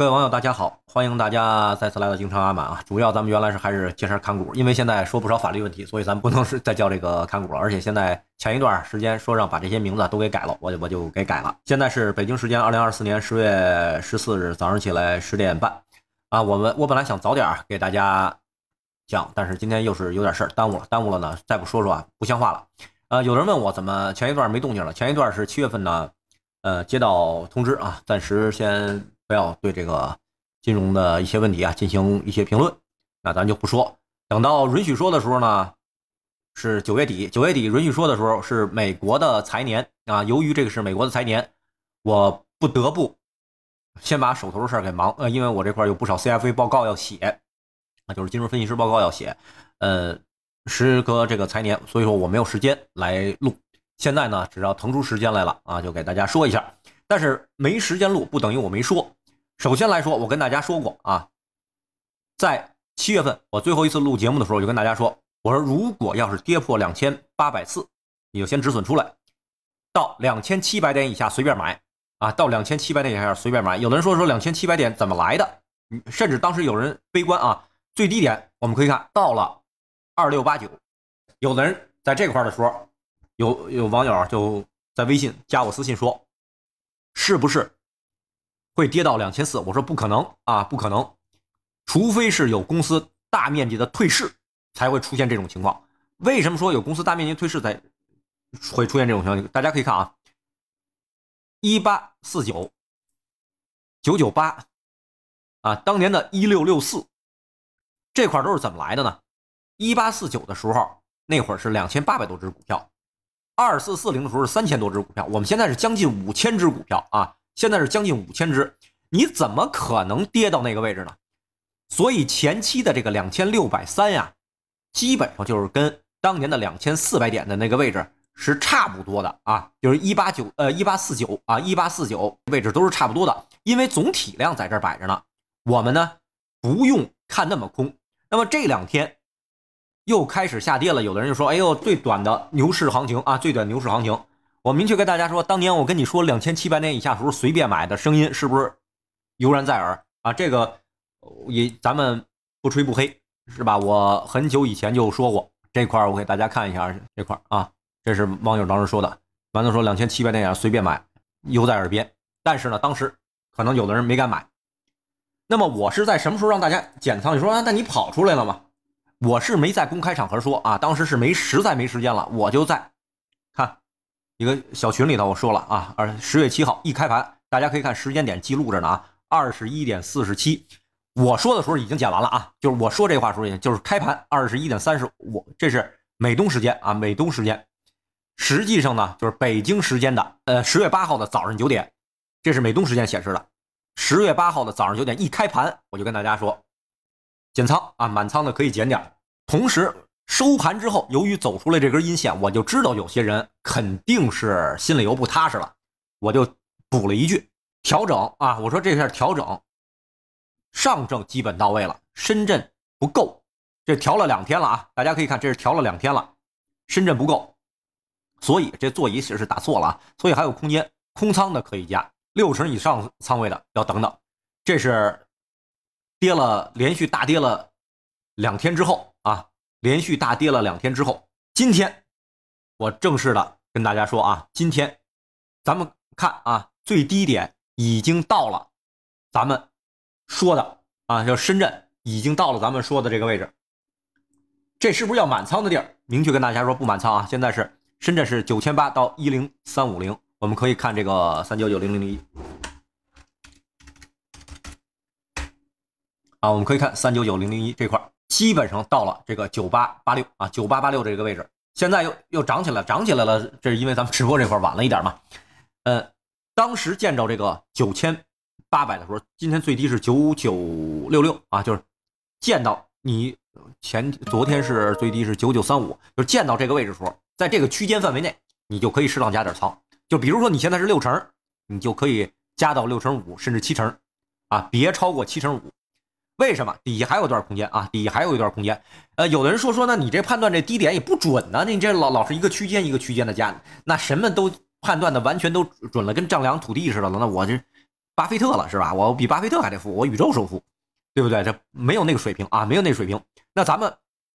各位网友，大家好！欢迎大家再次来到京城阿满啊。主要咱们原来是还是介绍看股，因为现在说不少法律问题，所以咱不能是再叫这个看股了。而且现在前一段时间说让把这些名字都给改了，我我就给改了。现在是北京时间二零二四年十月十四日早上起来十点半啊。我们我本来想早点给大家讲，但是今天又是有点事儿耽误了，耽误了呢，再不说说啊，不像话了。呃，有人问我怎么前一段没动静了？前一段是七月份呢，呃，接到通知啊，暂时先。不要对这个金融的一些问题啊进行一些评论，那咱就不说。等到允许说的时候呢，是九月底，九月底允许说的时候是美国的财年啊。由于这个是美国的财年，我不得不先把手头的事儿给忙，呃，因为我这块有不少 CFA 报告要写，啊，就是金融分析师报告要写，呃，时隔这个财年，所以说我没有时间来录。现在呢，只要腾出时间来了啊，就给大家说一下，但是没时间录不等于我没说。首先来说，我跟大家说过啊，在七月份我最后一次录节目的时候，我就跟大家说，我说如果要是跌破两千八百四，你就先止损出来，到两千七百点以下随便买啊，到两千七百点以下随便买。有的人说说两千七百点怎么来的？甚至当时有人悲观啊，最低点我们可以看到了二六八九。有的人在这块的时候，有有网友就在微信加我私信说，是不是？会跌到两千四，我说不可能啊，不可能，除非是有公司大面积的退市才会出现这种情况。为什么说有公司大面积退市在会出现这种情况？大家可以看啊，一八四九九九八啊，当年的一六六四这块都是怎么来的呢？一八四九的时候，那会儿是两千八百多只股票，二四四零的时候是三千多只股票，我们现在是将近五千只股票啊。现在是将近五千只，你怎么可能跌到那个位置呢？所以前期的这个两千六百三呀，基本上就是跟当年的两千四百点的那个位置是差不多的啊，就是一八九呃一八四九啊一八四九位置都是差不多的，因为总体量在这摆着呢。我们呢不用看那么空。那么这两天又开始下跌了，有的人就说：“哎呦，最短的牛市行情啊，最短牛市行情。”我明确跟大家说，当年我跟你说两千七百点以下时候随便买的声音是不是犹然在耳啊？这个也咱们不吹不黑，是吧？我很久以前就说过这块我给大家看一下这块啊，这是网友当时说的，完了说两千七百点以下随便买，犹在耳边。但是呢，当时可能有的人没敢买。那么我是在什么时候让大家减仓？你说那你跑出来了吗？我是没在公开场合说啊，当时是没实在没时间了，我就在。一个小群里头，我说了啊，二十月七号一开盘，大家可以看时间点记录着呢啊，二十一点四十七，我说的时候已经减完了啊，就是我说这话时候已经，就是开盘二十一点三十五，这是美东时间啊，美东时间，实际上呢就是北京时间的呃十月八号的早上九点，这是美东时间显示的十月八号的早上九点一开盘，我就跟大家说减仓啊，满仓的可以减点同时。收盘之后，由于走出来这根阴线，我就知道有些人肯定是心里又不踏实了，我就补了一句：“调整啊！”我说这下调整，上证基本到位了，深圳不够。这调了两天了啊！大家可以看，这是调了两天了，深圳不够，所以这座椅其实是打错了啊！所以还有空间，空仓的可以加六成以上仓位的要等等。这是跌了，连续大跌了两天之后。连续大跌了两天之后，今天我正式的跟大家说啊，今天咱们看啊，最低点已经到了，咱们说的啊，就深圳已经到了咱们说的这个位置，这是不是要满仓的地儿？明确跟大家说不满仓啊！现在是深圳是九千八到一零三五零，我们可以看这个三九九零零一，啊，我们可以看三九九零零一这块儿。基本上到了这个九八八六啊，九八八六这个位置，现在又又涨起来，涨起来了。这是因为咱们直播这块晚了一点嘛。呃，当时见到这个九千八百的时候，今天最低是九九六六啊，就是见到你前昨天是最低是九九三五，就见到这个位置时候，在这个区间范围内，你就可以适当加点仓。就比如说你现在是六成，你就可以加到六成五，甚至七成，啊，别超过七成五。为什么底下还有一段空间啊？底下还有一段空间，呃，有的人说说呢，你这判断这低点也不准呢，你这老老是一个区间一个区间的价，那什么都判断的完全都准了，跟丈量土地似的了，那我这巴菲特了是吧？我比巴菲特还得富，我宇宙首富，对不对？这没有那个水平啊，没有那个水平。那咱们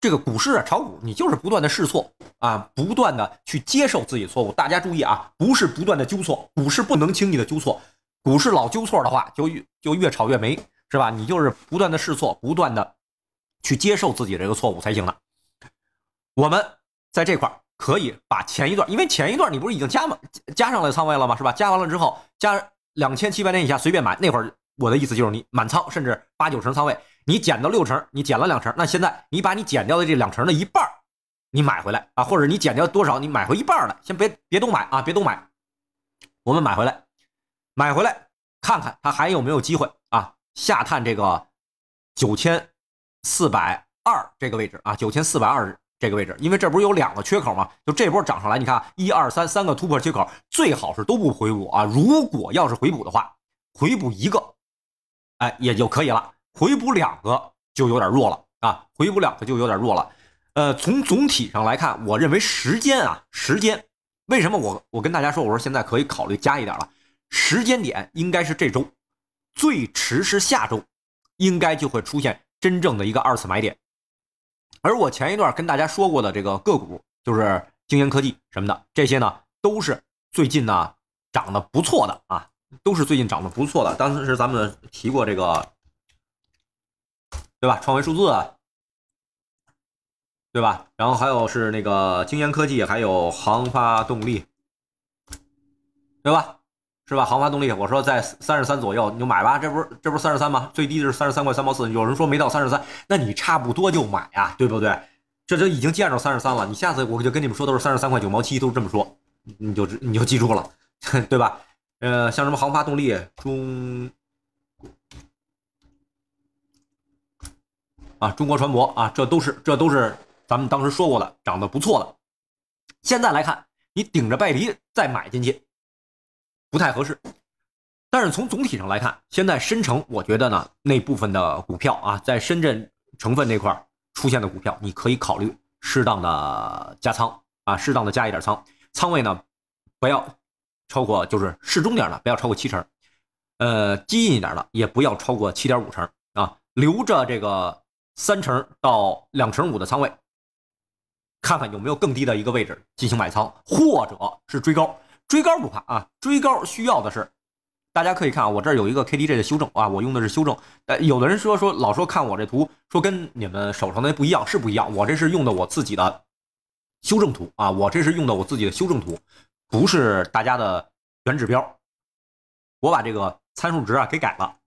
这个股市啊，炒股你就是不断的试错啊，不断的去接受自己错误。大家注意啊，不是不断的纠错，股市不能轻易的纠错，股市老纠错的话，就越就越炒越没。是吧？你就是不断的试错，不断的去接受自己这个错误才行的。我们在这块儿可以把前一段，因为前一段你不是已经加吗？加上了仓位了吗？是吧？加完了之后，加两千七百点以下随便买。那会儿我的意思就是，你满仓，甚至八九成仓位，你减到六成，你减了两成，那现在你把你减掉的这两成的一半，你买回来啊，或者你减掉多少，你买回一半来，先别别都买啊，别都买，我们买回来，买回来看看它还有没有机会啊。下探这个九千四百二这个位置啊，九千四百二这个位置，因为这不是有两个缺口吗？就这波涨上来，你看一二三三个突破缺口，最好是都不回补啊。如果要是回补的话，回补一个，哎也就可以了；回补两个就有点弱了啊，回补两个就有点弱了。呃，从总体上来看，我认为时间啊，时间为什么我我跟大家说，我说现在可以考虑加一点了，时间点应该是这周。最迟是下周，应该就会出现真正的一个二次买点。而我前一段跟大家说过的这个个股，就是精研科技什么的，这些呢都是最近呢涨得不错的啊，都是最近涨得不错的。当时咱们提过这个，对吧？创维数字，对吧？然后还有是那个精研科技，还有航发动力，对吧？是吧？航发动力，我说在三十三左右，你就买吧。这不是这不是三十三吗？最低的是三十三块三毛四。有人说没到三十三，那你差不多就买啊，对不对？这就已经见着三十三了。你下次我就跟你们说，都是三十三块九毛七，都是这么说，你就你就记住了，对吧？呃，像什么航发动力、中啊、中国船舶啊，这都是这都是咱们当时说过的，涨得不错的。现在来看，你顶着拜迪再买进去。不太合适，但是从总体上来看，现在深成，我觉得呢，那部分的股票啊，在深圳成分那块出现的股票，你可以考虑适当的加仓啊，适当的加一点仓，仓位呢，不要超过就是适中点的，不要超过七成，呃，激进一点的也不要超过七点五成啊，留着这个三成到两成五的仓位，看看有没有更低的一个位置进行买仓或者是追高。追高不怕啊，追高需要的是，大家可以看啊，我这儿有一个 KDJ 的修正啊，我用的是修正。呃，有的人说说老说看我这图，说跟你们手上的不一样，是不一样。我这是用的我自己的修正图啊，我这是用的我自己的修正图，不是大家的原指标。我把这个参数值啊给改了，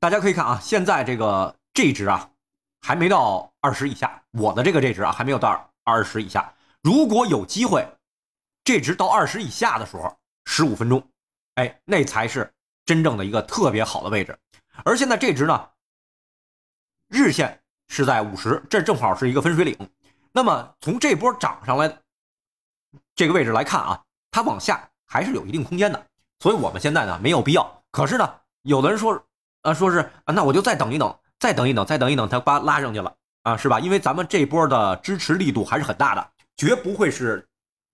大家可以看啊，现在这个这值啊还没到二十以下，我的这个这值啊还没有到二十以下。如果有机会。这值到二十以下的时候，十五分钟，哎，那才是真正的一个特别好的位置。而现在这值呢，日线是在五十，这正好是一个分水岭。那么从这波涨上来这个位置来看啊，它往下还是有一定空间的。所以我们现在呢没有必要。可是呢，有的人说，呃，说是那我就再等一等，再等一等，再等一等，它把拉上去了啊，是吧？因为咱们这波的支持力度还是很大的，绝不会是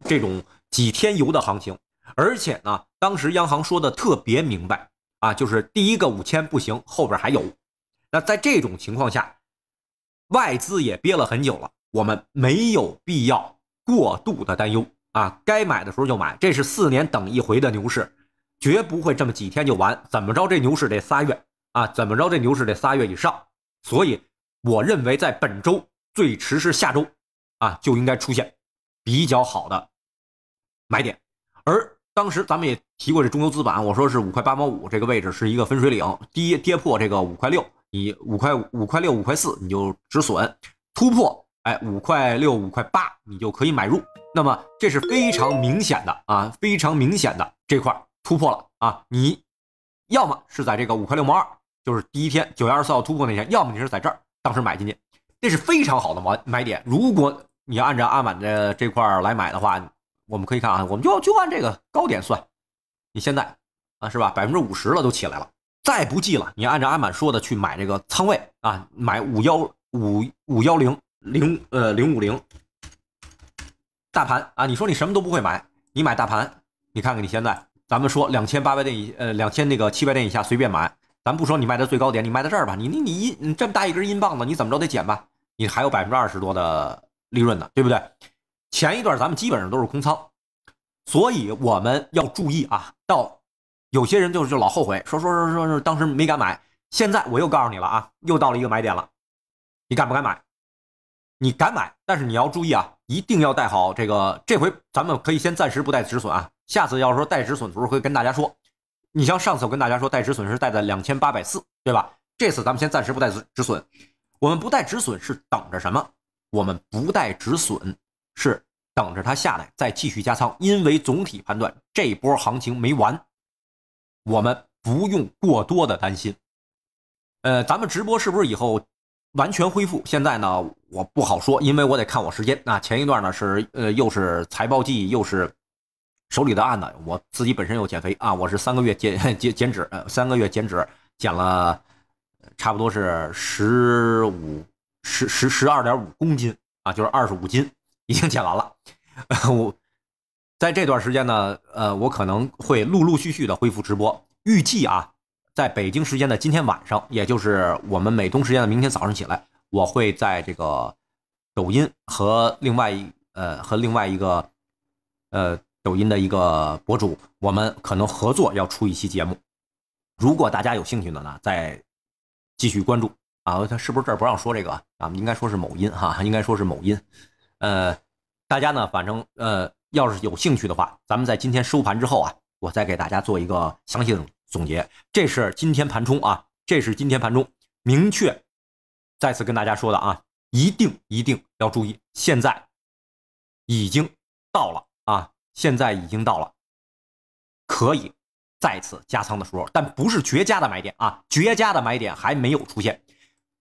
这种。几天游的行情，而且呢，当时央行说的特别明白啊，就是第一个五千不行，后边还有。那在这种情况下，外资也憋了很久了，我们没有必要过度的担忧啊，该买的时候就买。这是四年等一回的牛市，绝不会这么几天就完。怎么着这牛市得仨月啊？怎么着这牛市得仨月以上？所以我认为在本周最迟是下周啊，就应该出现比较好的。买点，而当时咱们也提过这中游资板，我说是五块八毛五这个位置是一个分水岭，跌跌破这个五块六，你五块五、块六、五块四你就止损，突破，哎，五块六、五块八你就可以买入。那么这是非常明显的啊，非常明显的这块突破了啊！你要么是在这个五块六毛二，就是第一天九月二十四号突破那天，要么你是在这儿当时买进去，这是非常好的买买点。如果你要按照阿满的这块来买的话，我们可以看啊，我们就就按这个高点算，你现在啊是吧？百分之五十了都起来了，再不济了，你按照阿满说的去买这个仓位啊，买五幺五五幺零零呃零五零，大盘啊，你说你什么都不会买，你买大盘，你看看你现在，咱们说两千八百点以呃两千那个七百点以下随便买，咱不说你卖到最高点，你卖到这儿吧，你你你一你这么大一根阴棒子，你怎么着得减吧？你还有百分之二十多的利润呢，对不对？前一段咱们基本上都是空仓，所以我们要注意啊。到有些人就是就老后悔，说说说说说，当时没敢买。现在我又告诉你了啊，又到了一个买点了，你敢不敢买？你敢买，但是你要注意啊，一定要带好这个。这回咱们可以先暂时不带止损啊。下次要说带止损的时候会跟大家说。你像上次我跟大家说带止损是带在两千八百四，对吧？这次咱们先暂时不带止止损。我们不带止损是等着什么？我们不带止损。是等着它下来再继续加仓，因为总体判断这波行情没完，我们不用过多的担心。呃，咱们直播是不是以后完全恢复？现在呢，我不好说，因为我得看我时间啊。前一段呢是呃，又是财报季，又是手里的案子，我自己本身又减肥啊，我是三个月减 减减脂，呃，三个月减脂减了差不多是十五十十十二点五公斤啊，就是二十五斤。已经剪完了，我在这段时间呢，呃，我可能会陆陆续续的恢复直播。预计啊，在北京时间的今天晚上，也就是我们美东时间的明天早上起来，我会在这个抖音和另外一呃和另外一个呃抖音的一个博主，我们可能合作要出一期节目。如果大家有兴趣的呢，再继续关注啊。他是不是这儿不让说这个啊？应该说是某音哈，应该说是某音。呃，大家呢，反正呃，要是有兴趣的话，咱们在今天收盘之后啊，我再给大家做一个详细的总结。这是今天盘中啊，这是今天盘中，明确再次跟大家说的啊，一定一定要注意，现在已经到了啊，现在已经到了，可以再次加仓的时候，但不是绝佳的买点啊，绝佳的买点还没有出现，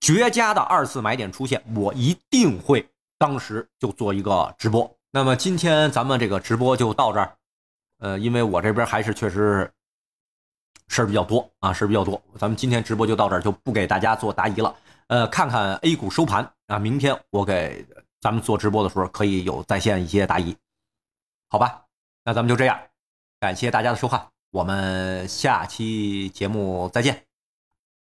绝佳的二次买点出现，我一定会。当时就做一个直播，那么今天咱们这个直播就到这儿，呃，因为我这边还是确实事儿比较多啊，事儿比较多，咱们今天直播就到这儿，就不给大家做答疑了，呃，看看 A 股收盘啊，明天我给咱们做直播的时候可以有在线一些答疑，好吧？那咱们就这样，感谢大家的收看，我们下期节目再见。